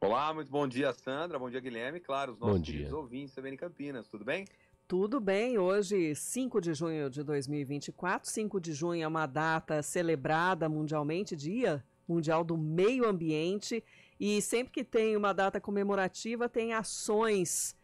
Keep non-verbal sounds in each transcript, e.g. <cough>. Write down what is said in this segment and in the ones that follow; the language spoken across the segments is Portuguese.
Olá, muito bom dia, Sandra. Bom dia, Guilherme. Claro, os nossos ouvintes também em Campinas. Tudo bem? Tudo bem, hoje 5 de junho de 2024. 5 de junho é uma data celebrada mundialmente, Dia Mundial do Meio Ambiente. E sempre que tem uma data comemorativa, tem ações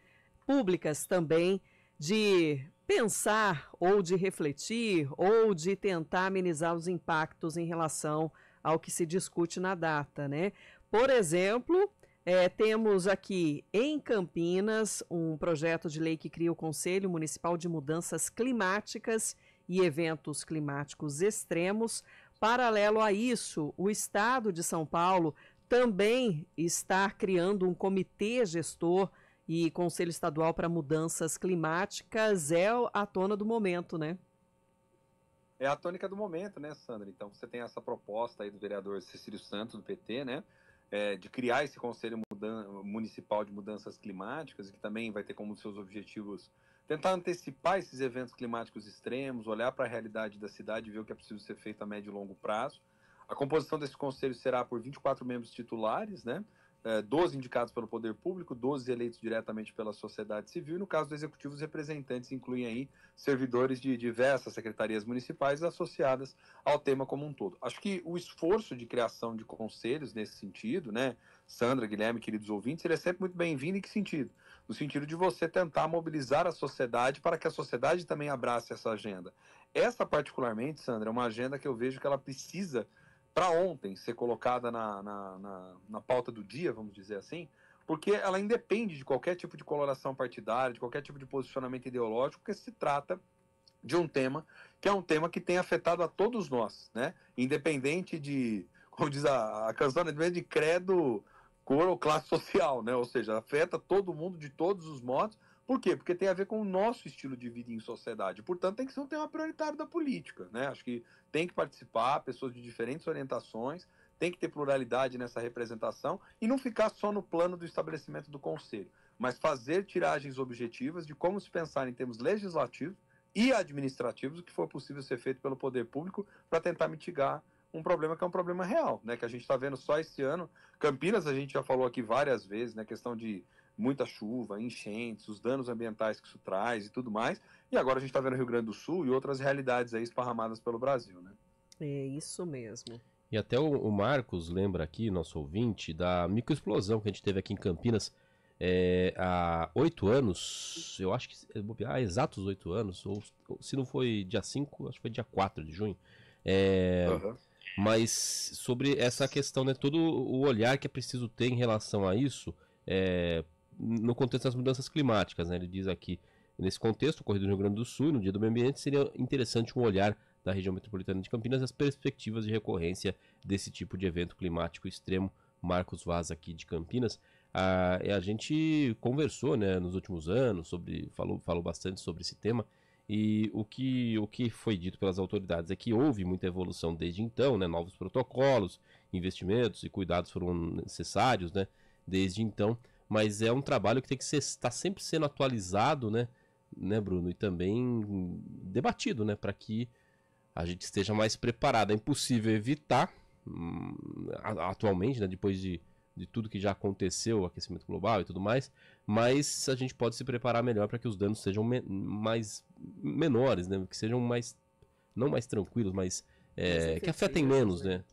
públicas também de pensar ou de refletir ou de tentar amenizar os impactos em relação ao que se discute na data, né? Por exemplo, é, temos aqui em Campinas um projeto de lei que cria o Conselho Municipal de Mudanças Climáticas e Eventos Climáticos Extremos. Paralelo a isso, o Estado de São Paulo também está criando um comitê gestor e Conselho Estadual para Mudanças Climáticas. É a tona do momento, né? É a tônica do momento, né, Sandra? Então, você tem essa proposta aí do vereador Cecílio Santos, do PT, né? é, de criar esse Conselho Mudan Municipal de Mudanças Climáticas, que também vai ter como seus objetivos tentar antecipar esses eventos climáticos extremos, olhar para a realidade da cidade e ver o que é preciso ser feito a médio e longo prazo. A composição desse conselho será por 24 membros titulares, né? é, 12 indicados pelo poder público, 12 eleitos diretamente pela sociedade civil, e no caso do executivo, os representantes incluem aí servidores de diversas secretarias municipais associadas ao tema como um todo. Acho que o esforço de criação de conselhos nesse sentido, né, Sandra, Guilherme, queridos ouvintes, ele é sempre muito bem-vindo. Em que sentido? No sentido de você tentar mobilizar a sociedade para que a sociedade também abrace essa agenda. Essa, particularmente, Sandra, é uma agenda que eu vejo que ela precisa para ontem ser colocada na, na, na, na, pauta do dia, vamos dizer assim, porque ela independe de qualquer tipo de coloração partidária, de qualquer tipo de posicionamento ideológico, porque se trata de um tema que é um tema que tem afetado a todos nós, né? Independente de, como diz a, a canção, independente de credo, cor ou classe <laughs> social, né? Ou seja, afeta todo mundo de todos os modos, por quê? Porque tem a ver com o nosso estilo de vida em sociedade. Portanto, tem que ser um tema prioritário da política. Né? Acho que tem que participar pessoas de diferentes orientações, tem que ter pluralidade nessa representação e não ficar só no plano do estabelecimento do conselho, mas fazer tiragens objetivas de como se pensar em termos legislativos e administrativos o que for possível ser feito pelo poder público para tentar mitigar um problema que é um problema real, né? Que a gente está vendo só esse ano. Campinas, a gente já falou aqui várias vezes, né? Questão de muita chuva, enchentes, os danos ambientais que isso traz e tudo mais. E agora a gente está vendo o Rio Grande do Sul e outras realidades aí esparramadas pelo Brasil, né? É isso mesmo. E até o, Marcos lembra aqui, nosso ouvinte, da microexplosão que a gente teve aqui em Campinas é, há oito anos, eu acho que é, há exatos oito anos, ou, ou, se não foi dia 5, acho que foi dia 4 de junho. É, uhum. Mas sobre essa questão, né, todo o olhar que é preciso ter em relação a isso, é, no contexto das mudanças climáticas. Né? Ele diz aqui, nesse contexto, ocorrido no Rio Grande do Sul, no Dia do Meio Ambiente, seria interessante um olhar da região metropolitana de Campinas as perspectivas de recorrência desse tipo de evento climático extremo. Marcos Vaz aqui de Campinas. Ah, a gente conversou né, nos últimos anos sobre. Falou, falou bastante sobre esse tema. E o que, o que foi dito pelas autoridades é que houve muita evolução desde então, né? Novos protocolos, investimentos e cuidados foram necessários, né? Desde então, mas é um trabalho que tem que estar tá sempre sendo atualizado, né, né, Bruno, e também debatido, né, para que a gente esteja mais preparado. É impossível evitar, hum, atualmente, né, depois de, de tudo que já aconteceu, o aquecimento global e tudo mais, mas a gente pode se preparar melhor para que os danos sejam me mais menores, né, que sejam mais, não mais tranquilos, mas é, que afetem né? menos, né?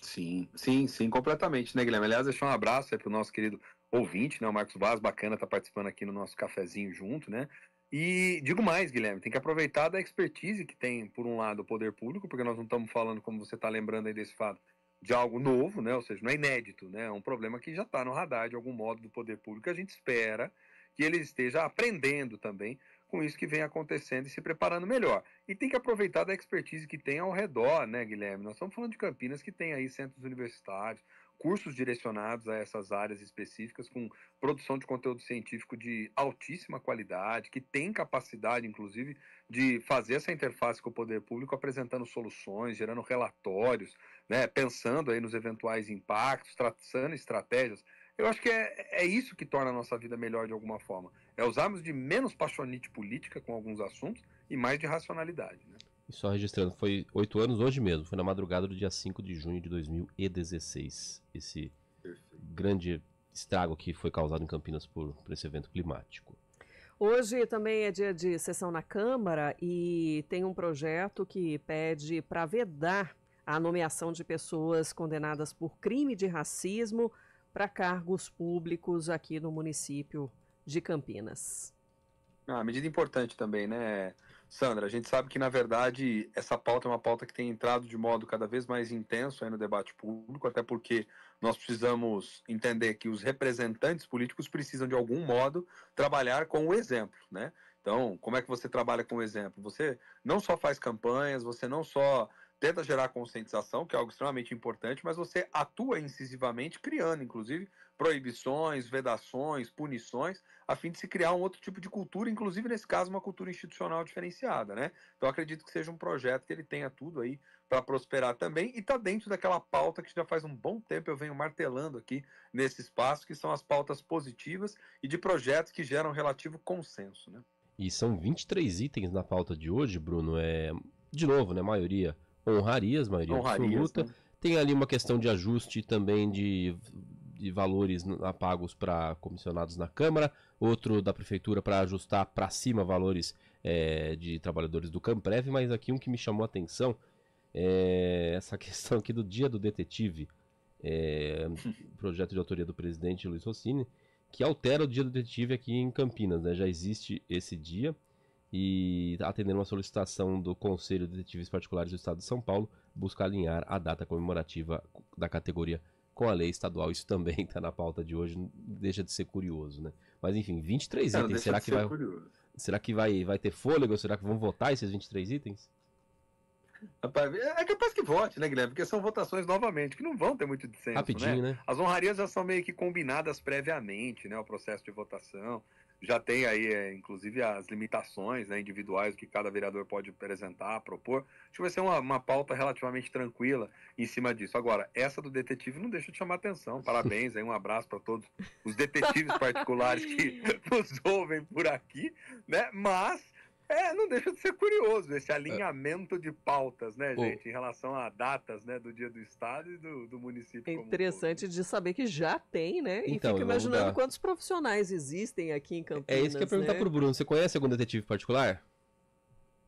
Sim, sim, sim, completamente, né, Guilherme? Aliás, deixa um abraço aí pro nosso querido ouvinte, né? O Marcos Vaz, bacana, tá participando aqui no nosso cafezinho junto, né? E digo mais, Guilherme, tem que aproveitar da expertise que tem, por um lado, o poder público, porque nós não estamos falando, como você está lembrando aí desse fato, de algo novo, né? Ou seja, não é inédito, né? É um problema que já está no radar de algum modo do poder público. A gente espera que ele esteja aprendendo também com isso que vem acontecendo e se preparando melhor. E tem que aproveitar da expertise que tem ao redor, né, Guilherme? Nós estamos falando de Campinas, que tem aí centros universitários, cursos direcionados a essas áreas específicas, com produção de conteúdo científico de altíssima qualidade, que tem capacidade, inclusive, de fazer essa interface com o poder público, apresentando soluções, gerando relatórios, né, pensando aí nos eventuais impactos, traçando estratégias. Eu acho que é, é isso que torna a nossa vida melhor de alguma forma. É usarmos de menos paixonite política com alguns assuntos e mais de racionalidade. Né? E só registrando, foi oito anos hoje mesmo, foi na madrugada do dia 5 de junho de 2016, esse Perfeito. grande estrago que foi causado em Campinas por, por esse evento climático. Hoje também é dia de sessão na Câmara e tem um projeto que pede para vedar a nomeação de pessoas condenadas por crime de racismo para cargos públicos aqui no município de Campinas. Ah, medida importante também, né? Sandra, a gente sabe que, na verdade, essa pauta é uma pauta que tem entrado de modo cada vez mais intenso no debate público, até porque nós precisamos entender que os representantes políticos precisam, de algum modo, trabalhar com o exemplo, né? Então, como é que você trabalha com o exemplo? Você não só faz campanhas, você não só tenta gerar conscientização, que é algo extremamente importante, mas você atua incisivamente criando, inclusive, proibições, vedações, punições, a fim de se criar um outro tipo de cultura, inclusive, nesse caso, uma cultura institucional diferenciada, né? Então, acredito que seja um projeto que ele tenha tudo aí para prosperar também e está dentro daquela pauta que já faz um bom tempo eu venho martelando aqui nesse espaço, que são as pautas positivas e de projetos que geram relativo consenso, né? E são 23 itens na pauta de hoje, Bruno, é... De novo, né, maioria honrarias, maioria honrarias, absoluta. Né? Tem ali uma questão de ajuste também de, de valores pagos para comissionados na Câmara, outro da Prefeitura para ajustar para cima valores é, de trabalhadores do Camprev, mas aqui um que me chamou a atenção é essa <laughs> questão aqui do dia do detetive, é, <laughs> projeto de autoria do presidente Luiz Rossini, que altera o dia do detetive aqui em Campinas, né? já existe esse dia, e, atendendo uma solicitação do Conselho de Detetives Particulares do Estado de São Paulo, busca alinhar a data comemorativa da categoria com a lei estadual. Isso também está <laughs> na pauta de hoje, deixa de ser curioso, né? Mas enfim, 23 Não, itens, será que vai Será que vai vai ter fôlego? Será que vão votar esses 23 itens? Rapaz, é, é capaz que vote, né, Guilherme? Porque são votações novamente, que não vão ter muito dissenso. Né? Rapidinho, né? né? As honrarias já são meio que combinadas previamente, né? O processo de votação. Já tem aí, é, inclusive, as limitações né, individuais que cada vereador pode apresentar, propor. Acho que vai ser uma, uma pauta relativamente tranquila em cima disso. Agora, essa do detetive não deixa de chamar atenção. Parabéns, aí um abraço para todos os detetives <laughs> particulares que <laughs> nos ouvem por aqui, né? Mas é, não deixa de ser curioso esse alinhamento de pautas, né, Pô. gente, em relação a datas, né, do dia do estado e do, do município. É interessante de saber que já tem, né? Então, e fico imaginando quantos profissionais existem aqui em Campinas. É isso que eu ia perguntar né? pro Bruno. Você conhece algum detetive particular?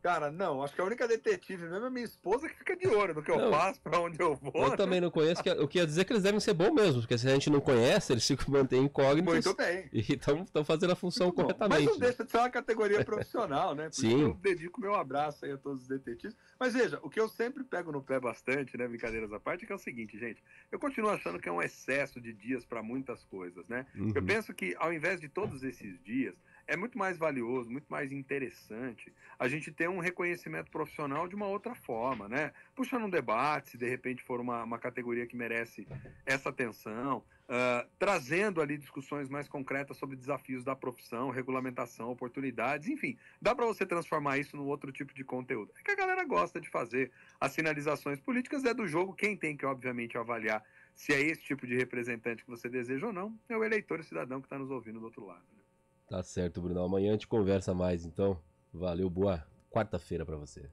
Cara, não, acho que a única detetive mesmo é minha esposa que fica de olho no que não, eu faço, pra onde eu vou. Eu também não conheço, o que ia dizer que eles devem ser bons mesmo, porque se a gente não conhece, eles ficam mantêm incógnitos. Muito bem. <laughs> E estão fazendo a função corretamente. Mas não né? deixa de ser uma categoria profissional, né? Porque Sim. eu dedico meu abraço aí a todos os detetives. Mas veja, o que eu sempre pego no pé bastante, né, brincadeiras à parte, é que é o seguinte, gente, eu continuo achando que é um excesso de dias para muitas coisas, né? Uhum. Eu penso que ao invés de todos esses dias, é muito mais valioso, muito mais interessante a gente ter um reconhecimento profissional de uma outra forma, né? Puxando um debate, se de repente for uma, uma categoria que merece essa atenção, uh, trazendo ali discussões mais concretas sobre desafios da profissão, regulamentação, oportunidades, enfim, dá para você transformar isso num outro tipo de conteúdo. É que a galera gosta de fazer. As sinalizações políticas é do jogo, quem tem que, obviamente, avaliar se é esse tipo de representante que você deseja ou não, é o eleitor e cidadão que está nos ouvindo do outro lado. Né? Tá certo, Bruno. Amanhã a gente conversa mais, então. Valeu, boa quarta-feira para você.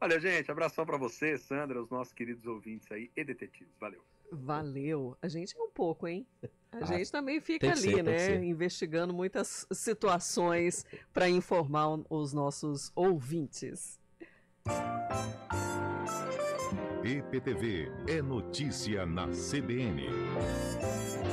Olha, gente, abração para você, Sandra, os nossos queridos ouvintes aí e detetives. Valeu. Valeu. A gente é um pouco, hein? A ah, gente também fica ali, ser, né? Investigando muitas situações para informar os nossos ouvintes. EPTV é notícia na CBN.